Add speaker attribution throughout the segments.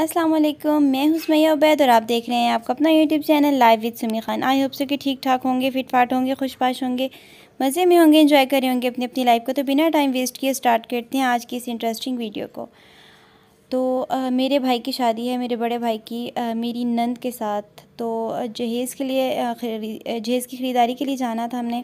Speaker 1: अस्सलाम वालेकुम मैं हुसमैया उबैद और आप देख रहे हैं आपका अपना YouTube channel live with Sumi Khan I hope so कि ठीक ठाक होंगे फिट फाट होंगे खुशपाश होंगे मज़े में होंगे इंजॉय करें होंगे अपनी अपनी लाइफ को तो बिना टाइम वेस्ट किए स्टार्ट करते हैं आज की इस इंटरेस्टिंग वीडियो को तो मेरे भाई की शादी है मेरे बड़े भाई की मेरी नंद के साथ तो जहेज़ के लिए जहेज़ की ख़रीदारी के लिए जाना था हमने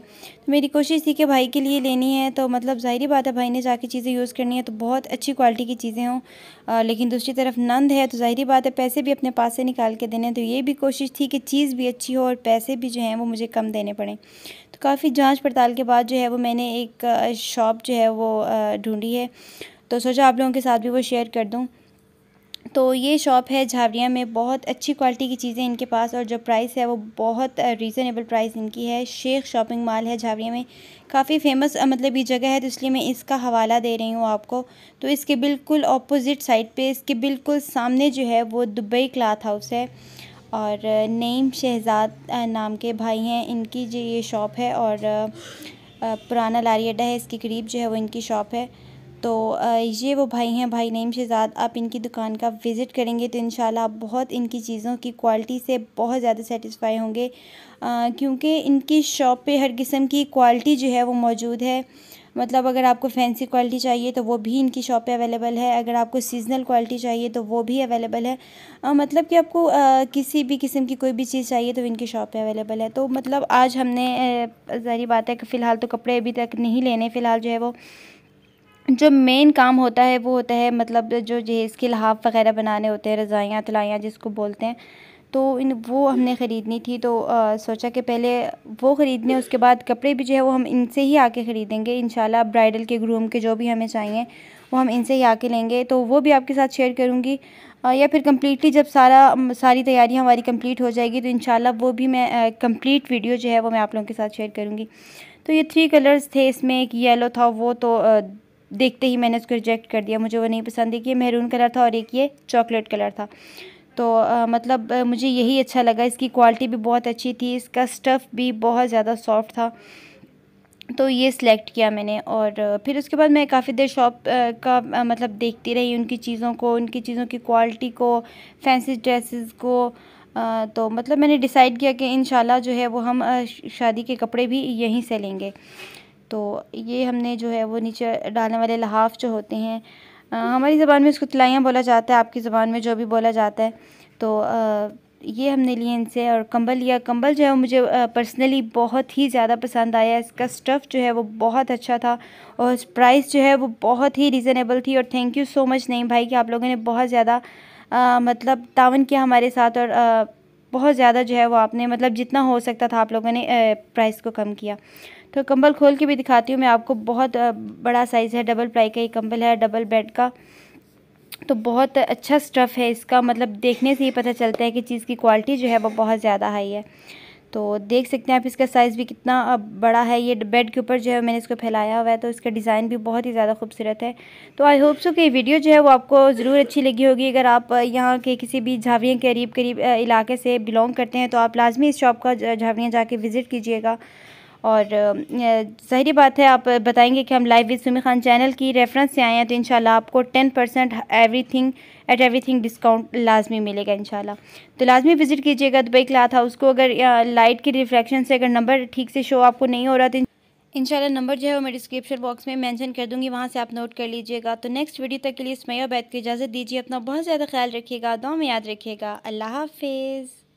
Speaker 1: तो मेरी कोशिश थी कि भाई के लिए लेनी है तो मतलब ज़ाहरी बात है भाई ने जाके चीज़ें यूज़ करनी है तो बहुत अच्छी क्वालिटी की चीज़ें हों लेकिन दूसरी तरफ नंद है तो ज़ाहरी बात है पैसे भी अपने पास से निकाल के देने तो ये भी कोशिश थी कि चीज़ भी अच्छी हो और पैसे भी जो हैं वो मुझे कम देने पड़े तो काफ़ी जाँच पड़ताल के बाद जो है वो मैंने एक शॉप जो है वो ढूँढी है तो सोचा आप लोगों के साथ भी वो शेयर कर दूँ तो ये शॉप है झावरिया में बहुत अच्छी क्वालिटी की चीज़ें इनके पास और जो प्राइस है वो बहुत रीज़नेबल प्राइस इनकी है शेख शॉपिंग मॉल है झावरिया में काफ़ी फेमस मतलब ये जगह है तो इसलिए मैं इसका हवाला दे रही हूँ आपको तो इसके बिल्कुल ऑपोजिट साइड पे इसके बिल्कुल सामने जो है वो दुबई क्लाथ हाउस है और नईम शहजाद नाम के भाई हैं इनकी जो ये शॉप है और पुराना लारी अड्डा है इसके करीब जो है वो इनकी शॉप है तो ये वो भाई हैं भाई नईम शहजाद आप इनकी दुकान का विज़िट करेंगे तो इन आप बहुत इनकी चीज़ों की क्वालिटी से बहुत ज़्यादा सेटिस्फाई होंगे क्योंकि इनकी शॉप पे हर किस्म की क्वालिटी जो है वो मौजूद है मतलब अगर आपको फैंसी क्वालिटी चाहिए तो वो भी इनकी शॉप पे अवेलेबल है अगर आपको सीजनल क्वालिटी चाहिए तो वो भी अवेलेबल है आ, मतलब कि आपको आ, किसी भी किस्म की कोई भी चीज़ चाहिए तो इनकी शॉप पे अवेलेबल है तो मतलब आज हमने ज़ाहिर बात है कि फ़िलहाल तो कपड़े अभी तक नहीं लेने फ़िलहाल जो है वो जो मेन काम होता है वो होता है मतलब जो जो इसके लहाफ़ वगैरह बनाने होते हैं रज़ाइयाँ तलाइयाँ जिसको बोलते हैं तो इन वो हमने ख़रीदनी थी तो आ, सोचा कि पहले वो ख़रीदने उसके बाद कपड़े भी जो है वो हम इनसे ही आके ख़रीदेंगे इन ब्राइडल के ग्रूम के जो भी हमें चाहिए वो हम इनसे ही आके लेंगे तो वो भी आपके साथ शेयर करूँगी या फिर कम्प्लीटली जब सारा सारी तैयारी हमारी कम्प्लीट हो जाएगी तो इन वो भी मैं कम्प्लीट वीडियो जो है वो मैं आप लोगों के साथ शेयर करूँगी तो ये थ्री कलर्स थे इसमें एक येलो था वो तो आ, देखते ही मैंने उसको रिजेक्ट कर दिया मुझे वो नहीं पसंद एक ये मेहरून कलर था और एक ये चॉकलेट कलर था तो आ, मतलब मुझे यही अच्छा लगा इसकी क्वालिटी भी बहुत अच्छी थी इसका स्टफ़ भी बहुत ज़्यादा सॉफ्ट था तो ये सिलेक्ट किया मैंने और फिर उसके बाद मैं काफ़ी देर शॉप का आ, मतलब देखती रही उनकी चीज़ों को उनकी चीज़ों की क्वालिटी को फैंसी ड्रेसेस को आ, तो मतलब मैंने डिसाइड किया कि इन जो है वो हम शादी के कपड़े भी यहीं से लेंगे तो ये हमने जो है वो नीचे डालने वाले लहाफ जो होते हैं आ, हमारी ज़बान में इसको तिलाइयाँ बोला जाता है आपकी ज़बान में जो भी बोला जाता है तो आ, ये हमने लिए इनसे और कंबल लिया कंबल जो है मुझे पर्सनली बहुत ही ज़्यादा पसंद आया इसका स्टफ़ जो है वो बहुत अच्छा था और प्राइस जो है वो बहुत ही रिज़नेबल थी और थैंक यू सो मच नहीं भाई कि आप लोगों ने बहुत ज़्यादा मतलब तावन किया हमारे साथ और आ, बहुत ज़्यादा जो है वो आपने मतलब जितना हो सकता था आप लोगों ने प्राइस को कम किया तो कंबल खोल के भी दिखाती हूँ मैं आपको बहुत बड़ा साइज़ है डबल प्लाई का ये कंबल है डबल बेड का तो बहुत अच्छा स्टफ़ है इसका मतलब देखने से ही पता चलता है कि चीज़ की क्वालिटी जो है वो बहुत ज़्यादा हाई है तो देख सकते हैं आप इसका साइज़ भी कितना अब बड़ा है ये बेड के ऊपर जो है मैंने इसको फैलाया हुआ है तो इसका डिज़ाइन भी बहुत ही ज़्यादा खूबसूरत है तो आई होप सो कि वीडियो जो है वो आपको ज़रूर अच्छी लगी होगी अगर आप यहाँ के किसी भी के करीब करीब इलाके से बिलोंग करते हैं तो आप लाजमी इस शॉप का झावियाँ जाके विज़िट कीजिएगा और ज़ाहिर बात है आप बताएंगे कि हम live with Sumi Khan channel की रेफरेंस से आए हैं तो इन आपको ten percent everything at everything discount लाजमी मिलेगा इंशाल्लाह तो लाजमी विज़िट कीजिएगा दुबई क्लाथ हाउस को अगर लाइट के रिफ्लेक्शन से अगर नंबर ठीक से शो आपको नहीं हो रहा तो इंशाल्लाह नंबर जो है वो मैं डिस्क्रिप्शन बॉक्स में मैंशन कर दूँगी वहाँ से आप नोट कर लीजिएगा तो नेक्स्ट वीडियो तक के लिए इसमें बैठ की इजाज़त दीजिए अपना बहुत ज़्यादा ख्याल रखिएगा दो में याद रखिएगा अल्लाह हाफिज़